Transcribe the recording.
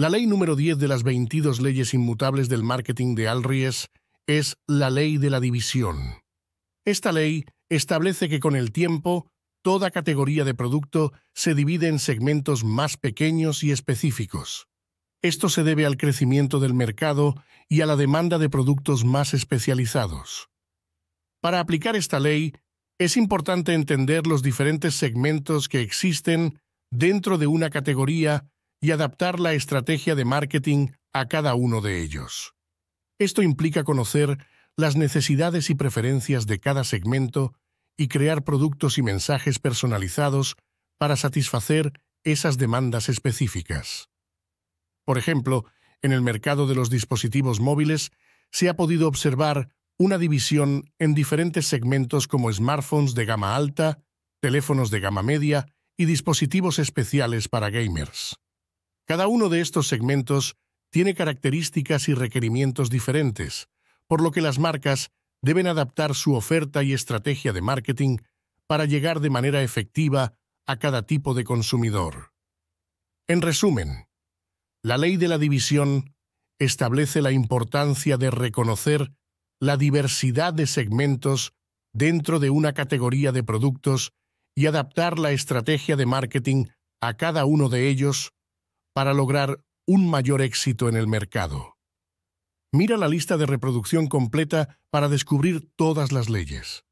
La ley número 10 de las 22 leyes inmutables del marketing de Alries es la ley de la división. Esta ley establece que con el tiempo, toda categoría de producto se divide en segmentos más pequeños y específicos. Esto se debe al crecimiento del mercado y a la demanda de productos más especializados. Para aplicar esta ley, es importante entender los diferentes segmentos que existen dentro de una categoría y adaptar la estrategia de marketing a cada uno de ellos. Esto implica conocer las necesidades y preferencias de cada segmento y crear productos y mensajes personalizados para satisfacer esas demandas específicas. Por ejemplo, en el mercado de los dispositivos móviles se ha podido observar una división en diferentes segmentos como smartphones de gama alta, teléfonos de gama media y dispositivos especiales para gamers. Cada uno de estos segmentos tiene características y requerimientos diferentes, por lo que las marcas deben adaptar su oferta y estrategia de marketing para llegar de manera efectiva a cada tipo de consumidor. En resumen, la ley de la división establece la importancia de reconocer la diversidad de segmentos dentro de una categoría de productos y adaptar la estrategia de marketing a cada uno de ellos para lograr un mayor éxito en el mercado. Mira la lista de reproducción completa para descubrir todas las leyes.